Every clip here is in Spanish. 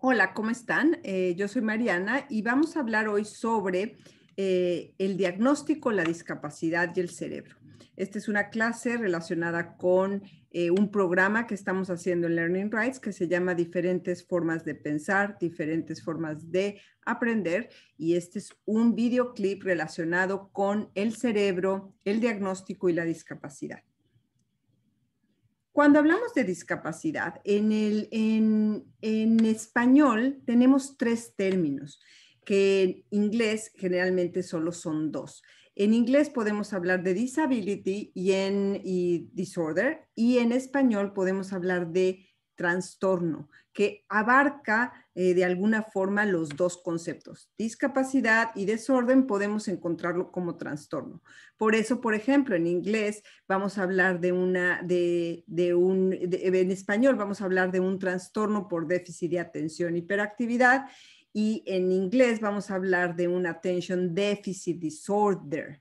Hola, ¿cómo están? Eh, yo soy Mariana y vamos a hablar hoy sobre eh, el diagnóstico, la discapacidad y el cerebro. Esta es una clase relacionada con eh, un programa que estamos haciendo en Learning Rights que se llama Diferentes formas de pensar, diferentes formas de aprender. Y este es un videoclip relacionado con el cerebro, el diagnóstico y la discapacidad. Cuando hablamos de discapacidad, en, el, en, español tenemos tres términos, que en inglés generalmente solo son dos. En inglés podemos hablar de disability y, en, disorder, y en español podemos hablar de trastorno, que abarca eh, de alguna forma los dos conceptos. Discapacidad y desorden podemos encontrarlo como trastorno. Por eso, por ejemplo, en inglés vamos a hablar de una, de, un, en español vamos a hablar de un trastorno por déficit de atención, hiperactividad, y en inglés vamos a hablar de un attention deficit disorder.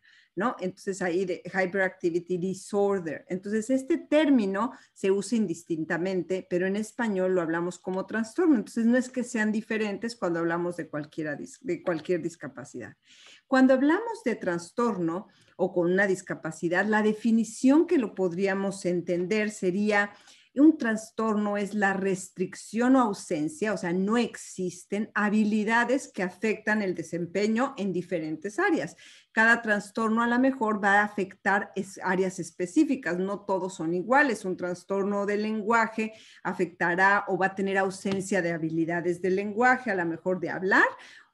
Entonces ahí de hyperactivity disorder. Entonces este término se usa indistintamente, pero en español lo hablamos como trastorno. Entonces no es que sean diferentes cuando hablamos de, de cualquier discapacidad. Cuando hablamos de trastorno o con una discapacidad, la definición que lo podríamos entender sería un trastorno es la restricción o ausencia, o sea, no existen habilidades que afectan el desempeño en diferentes áreas. Cada trastorno a lo mejor va a afectar áreas específicas, no todos son iguales. Un trastorno del lenguaje afectará o va a tener ausencia de habilidades del lenguaje, a lo mejor de hablar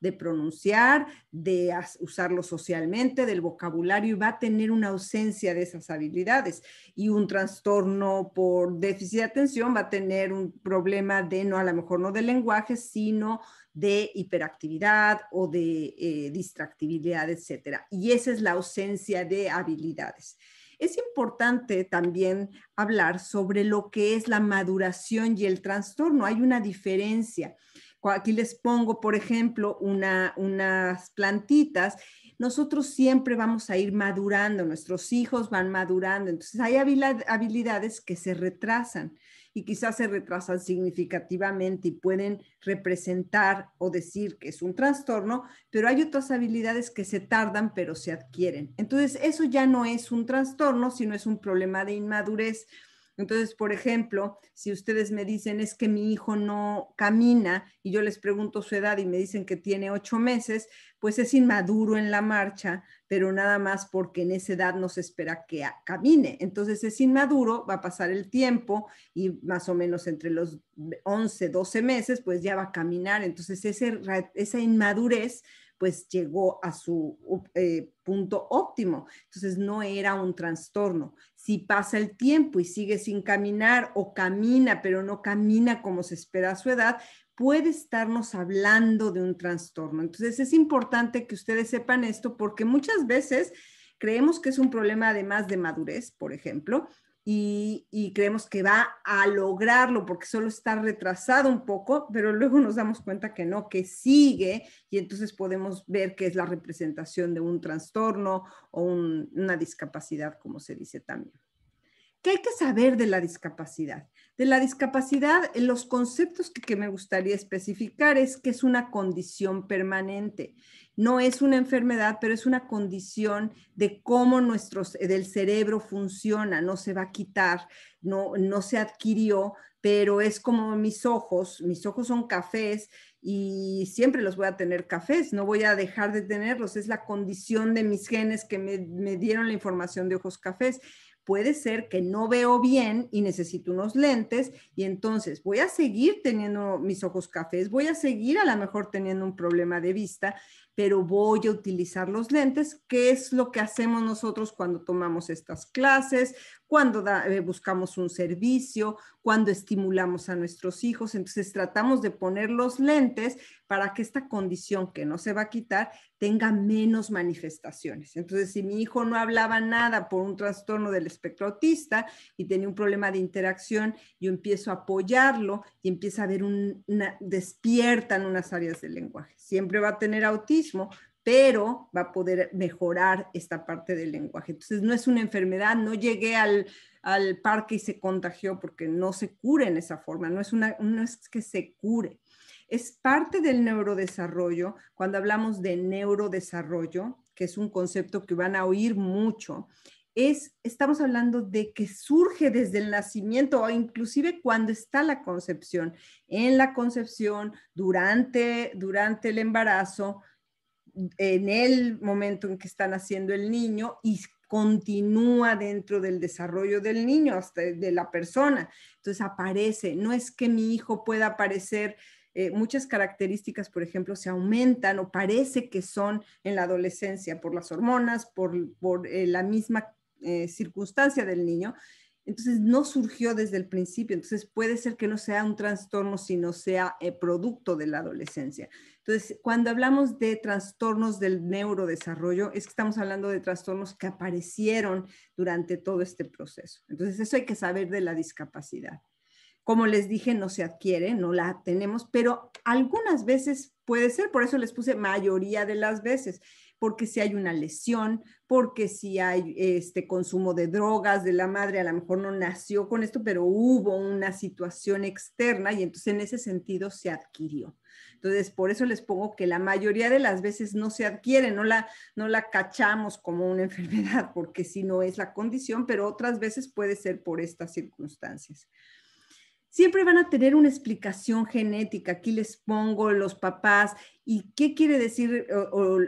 de pronunciar, de usarlo socialmente, del vocabulario y va a tener una ausencia de esas habilidades. Y un trastorno por déficit de atención va a tener un problema de, no a lo mejor no de lenguaje, sino de hiperactividad o de eh, distractibilidad, etcétera. Y esa es la ausencia de habilidades. Es importante también hablar sobre lo que es la maduración y el trastorno. Hay una diferencia. Aquí les pongo, por ejemplo, unas plantitas. Nosotros siempre vamos a ir madurando, nuestros hijos van madurando. Entonces, hay habilidades que se retrasan y quizás se retrasan significativamente y pueden representar o decir que es un trastorno, pero hay otras habilidades que se tardan pero se adquieren. Entonces, eso ya no es un trastorno, sino es un problema de inmadurez entonces, por ejemplo, si ustedes me dicen es que mi hijo no camina y yo les pregunto su edad y me dicen que tiene ocho meses, pues es inmaduro en la marcha, pero nada más porque en esa edad no se espera que camine. Entonces es inmaduro, va a pasar el tiempo y más o menos entre los 11, 12 meses, pues ya va a caminar. Entonces esa inmadurez pues llegó a su eh, punto óptimo. Entonces no era un trastorno. Si pasa el tiempo y sigue sin caminar o camina, pero no camina como se espera a su edad, puede estarnos hablando de un trastorno. Entonces es importante que ustedes sepan esto porque muchas veces creemos que es un problema además de madurez, por ejemplo, y, creemos que va a lograrlo porque solo está retrasado un poco, pero luego nos damos cuenta que no, que sigue y entonces podemos ver que es la representación de un trastorno o una discapacidad, como se dice también. ¿Qué hay que saber de la discapacidad? De la discapacidad, los conceptos que, me gustaría especificar es que es una condición permanente. No es una enfermedad, pero es una condición de cómo nuestro eh, del cerebro funciona, no se va a quitar, no, no se adquirió, pero es como mis ojos, mis ojos son cafés y siempre los voy a tener cafés, no voy a dejar de tenerlos, es la condición de mis genes que me, me dieron la información de ojos cafés puede ser que no veo bien y necesito unos lentes y entonces voy a seguir teniendo mis ojos cafés, voy a seguir a lo mejor teniendo un problema de vista, pero voy a utilizar los lentes, que es lo que hacemos nosotros cuando tomamos estas clases, cuando eh, buscamos un servicio, cuando estimulamos a nuestros hijos. Entonces tratamos de poner los lentes para que esta condición que no se va a quitar tenga menos manifestaciones. Entonces, si mi hijo no hablaba nada por un trastorno del espectro autista y tenía un problema de interacción, yo empiezo a apoyarlo y empieza a ver un, despierta en unas áreas del lenguaje. Siempre va a tener autismo, pero va a poder mejorar esta parte del lenguaje. Entonces, no es una enfermedad, no llegué al, parque y se contagió porque no se cure en esa forma, no es, no es que se cure. Es parte del neurodesarrollo, cuando hablamos de neurodesarrollo, que es un concepto que van a oír mucho, es, estamos hablando de que surge desde el nacimiento o inclusive cuando está la concepción, en la concepción, durante, durante el embarazo, en el momento en que está naciendo el niño y continúa dentro del desarrollo del niño, hasta de la persona. Entonces aparece, no es que mi hijo pueda aparecer, eh, muchas características, por ejemplo, se aumentan o parece que son en la adolescencia por las hormonas, por, eh, la misma eh, circunstancia del niño. Entonces no surgió desde el principio, entonces puede ser que no sea un trastorno, sino sea producto de la adolescencia. Entonces, cuando hablamos de trastornos del neurodesarrollo, es que estamos hablando de trastornos que aparecieron durante todo este proceso. Entonces, eso hay que saber de la discapacidad. Como les dije, no se adquiere, no la tenemos, pero algunas veces puede ser, por eso les puse mayoría de las veces porque si hay una lesión, porque si hay este consumo de drogas de la madre, a lo mejor no nació con esto, pero hubo una situación externa y entonces en ese sentido se adquirió. Entonces, por eso les pongo que la mayoría de las veces no se adquiere, no no la cachamos como una enfermedad, porque si no es la condición, pero otras veces puede ser por estas circunstancias siempre van a tener una explicación genética. Aquí les pongo los papás y qué quiere decir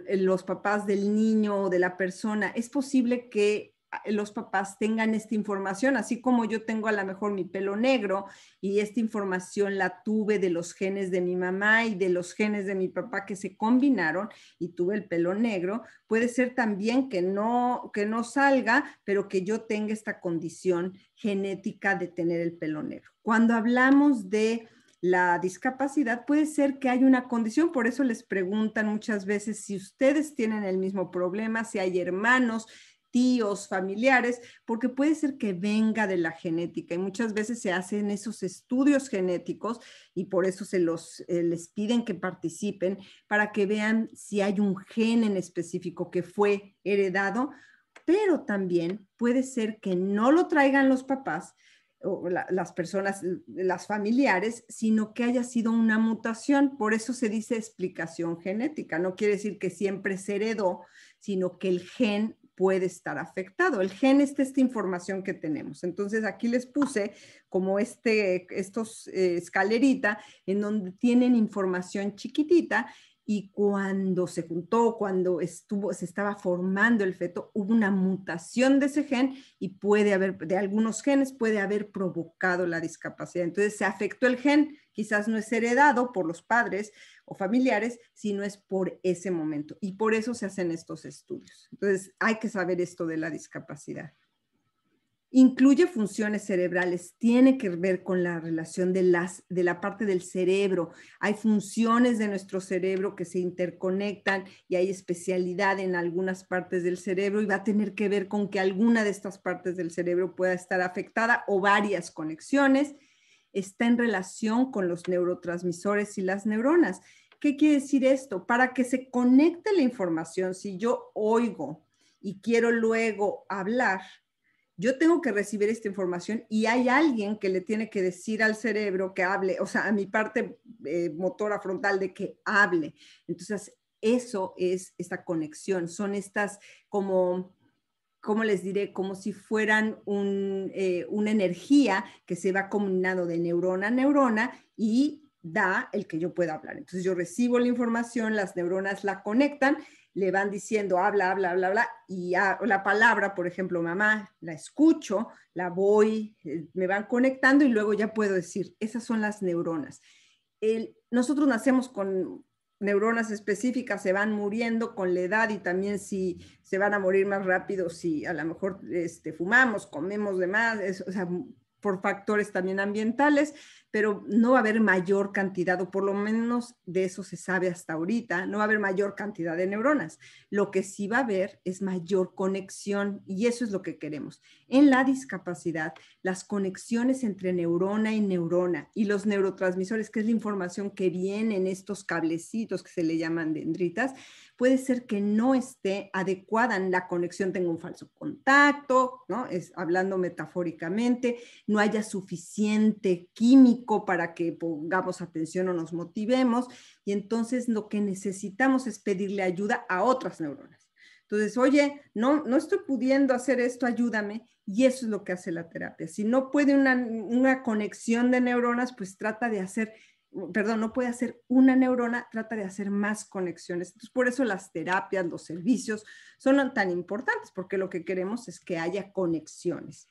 los papás del niño o de la persona. Es posible que los papás tengan esta información, así como yo tengo a lo mejor mi pelo negro y esta información la tuve de los genes de mi mamá y de los genes de mi papá que se combinaron y tuve el pelo negro, puede ser también que no que no salga, pero que yo tenga esta condición genética de tener el pelo negro. Cuando hablamos de la discapacidad, puede ser que hay una condición, por eso les preguntan muchas veces si ustedes tienen el mismo problema, si hay hermanos, tíos, familiares, porque puede ser que venga de la genética y muchas veces se hacen esos estudios genéticos y por eso se los eh, les piden que participen para que vean si hay un gen en específico que fue heredado, pero también puede ser que no lo traigan los papás o las personas, las familiares, sino que haya sido una mutación. Por eso se dice explicación genética. No quiere decir que siempre se heredó, sino que el gen puede estar afectado. El gen es esta información que tenemos. Entonces aquí les puse como este, estos eh, escalerita en donde tienen información chiquitita y cuando se juntó, cuando estuvo, se estaba formando el feto, hubo una mutación de ese gen y puede haber, de algunos genes, puede haber provocado la discapacidad. Entonces se afectó el gen, quizás no es heredado por los padres, o familiares, si no es por ese momento. Y por eso se hacen estos estudios. Entonces, hay que saber esto de la discapacidad. Incluye funciones cerebrales, tiene que ver con la relación de, las, de la parte del cerebro. Hay funciones de nuestro cerebro que se interconectan y hay especialidad en algunas partes del cerebro y va a tener que ver con que alguna de estas partes del cerebro pueda estar afectada o varias conexiones está en relación con los neurotransmisores y las neuronas. ¿Qué quiere decir esto? Para que se conecte la información, si yo oigo y quiero luego hablar, yo tengo que recibir esta información y hay alguien que le tiene que decir al cerebro que hable, o sea, a mi parte eh, motora frontal de que hable. Entonces, eso es esta conexión, son estas como como les diré? Como si fueran eh, una energía que se va combinando de neurona a neurona y da el que yo pueda hablar. Entonces yo recibo la información, las neuronas la conectan, le van diciendo habla, habla, habla, habla, y la palabra, por ejemplo, mamá, la escucho, la voy, eh, me van conectando y luego ya puedo decir, esas son las neuronas. nosotros nacemos con neuronas específicas se van muriendo con la edad y también si se van a morir más rápido si a lo mejor este, fumamos, comemos de más, o sea, por factores también ambientales pero no va a haber mayor cantidad, o por lo menos de eso se sabe hasta ahorita, no va a haber mayor cantidad de neuronas. Lo que sí va a haber es mayor conexión y eso es lo que queremos. En la discapacidad, las conexiones entre neurona y neurona y los neurotransmisores, que es la información que viene en estos cablecitos que se le llaman dendritas, puede ser que no esté adecuada en la conexión, tenga un falso contacto, ¿no? Es, hablando metafóricamente, no haya suficiente química para que pongamos atención o nos motivemos. Y entonces lo que necesitamos es pedirle ayuda a otras neuronas. Entonces, oye, no, no estoy pudiendo hacer esto, ayúdame. Y eso es lo que hace la terapia. Si no puede una, una conexión de neuronas, pues trata de hacer perdón, no puede hacer una neurona, trata de hacer más conexiones. Entonces, por eso las terapias, los servicios son tan importantes, porque lo que queremos es que haya conexiones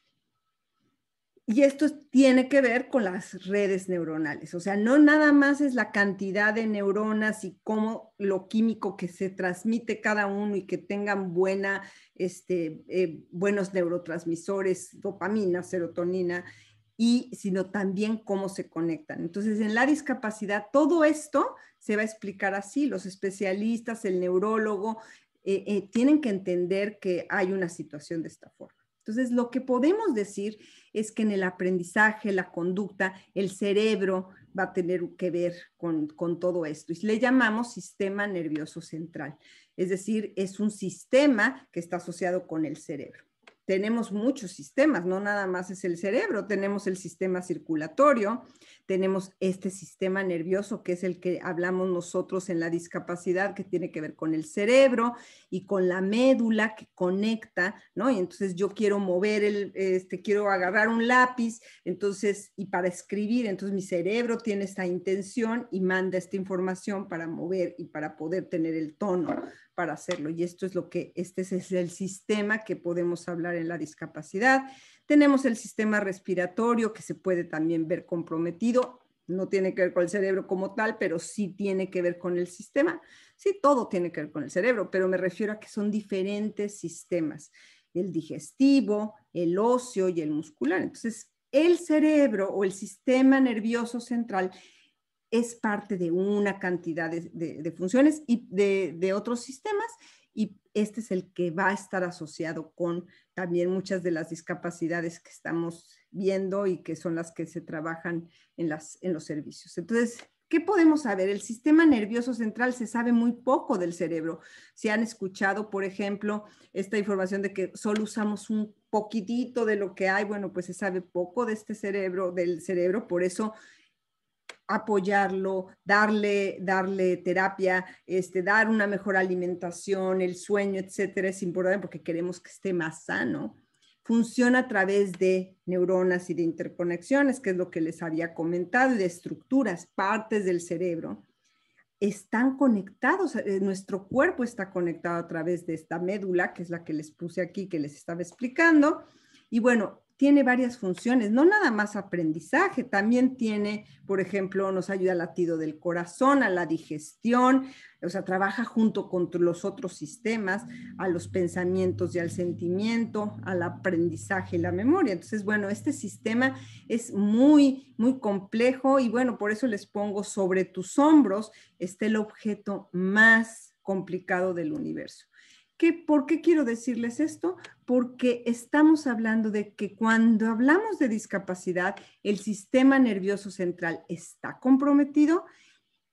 y esto tiene que ver con las redes neuronales, o sea, no nada más es la cantidad de neuronas y cómo lo químico que se transmite cada uno y que tengan buena, este, eh, buenos neurotransmisores, dopamina, serotonina, y sino también cómo se conectan. Entonces, en la discapacidad, todo esto se va a explicar así. Los especialistas, el neurólogo, eh, eh, tienen que entender que hay una situación de esta forma. Entonces, lo que podemos decir es que en el aprendizaje, la conducta, el cerebro va a tener que ver con, con todo esto. Y le llamamos sistema nervioso central. Es decir, es un sistema que está asociado con el cerebro tenemos muchos sistemas, no nada más es el cerebro, tenemos el sistema circulatorio, tenemos este sistema nervioso que es el que hablamos nosotros en la discapacidad, que tiene que ver con el cerebro y con la médula que conecta, ¿no? Y entonces yo quiero mover el, este, quiero agarrar un lápiz, entonces, y para escribir, entonces mi cerebro tiene esta intención y manda esta información para mover y para poder tener el tono, para hacerlo. Y esto es lo que, este es el sistema que podemos hablar en la discapacidad. Tenemos el sistema respiratorio que se puede también ver comprometido. No tiene que ver con el cerebro como tal, pero sí tiene que ver con el sistema. Sí, todo tiene que ver con el cerebro, pero me refiero a que son diferentes sistemas, el digestivo, el óseo y el muscular. Entonces, el cerebro o el sistema nervioso central es parte de una cantidad de, funciones y de, otros sistemas y este es el que va a estar asociado con también muchas de las discapacidades que estamos viendo y que son las que se trabajan en, las, en los servicios. Entonces, ¿qué podemos saber? El sistema nervioso central se sabe muy poco del cerebro. Si han escuchado, por ejemplo, esta información de que solo usamos un poquitito de lo que hay, bueno, pues se sabe poco de este cerebro, del cerebro, por eso apoyarlo, darle, darle terapia, este, dar una mejor alimentación, el sueño, etcétera, es importante porque queremos que esté más sano. Funciona a través de neuronas y de interconexiones, que es lo que les había comentado, de estructuras, partes del cerebro. Están conectados, eh, nuestro cuerpo está conectado a través de esta médula, que es la que les puse aquí, que les estaba explicando. Y bueno, tiene varias funciones, no nada más aprendizaje, también tiene, por ejemplo, nos ayuda al latido del corazón, a la digestión, o sea, trabaja junto con los otros sistemas, a los pensamientos y al sentimiento, al aprendizaje y la memoria. Entonces, bueno, este sistema es muy, muy complejo y bueno, por eso les pongo sobre tus hombros, este el objeto más complicado del universo. ¿Por qué quiero decirles esto? Porque estamos hablando de que cuando hablamos de discapacidad, el sistema nervioso central está comprometido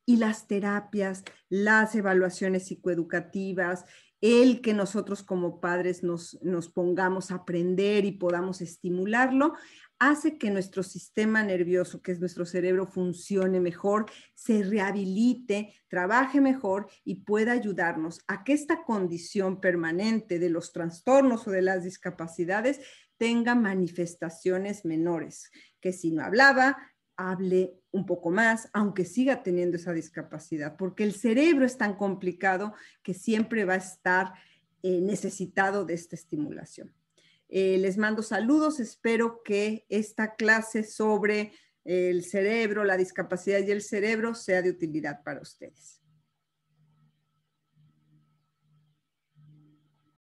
y las terapias, las evaluaciones psicoeducativas, el que nosotros como padres nos, pongamos a aprender y podamos estimularlo, hace que nuestro sistema nervioso, que es nuestro cerebro, funcione mejor, se rehabilite, trabaje mejor y pueda ayudarnos a que esta condición permanente de los trastornos o de las discapacidades tenga manifestaciones menores, que si no hablaba, hable un poco más, aunque siga teniendo esa discapacidad, porque el cerebro es tan complicado que siempre va a estar eh, necesitado de esta estimulación. Eh, les mando saludos, espero que esta clase sobre el cerebro, la discapacidad y el cerebro sea de utilidad para ustedes.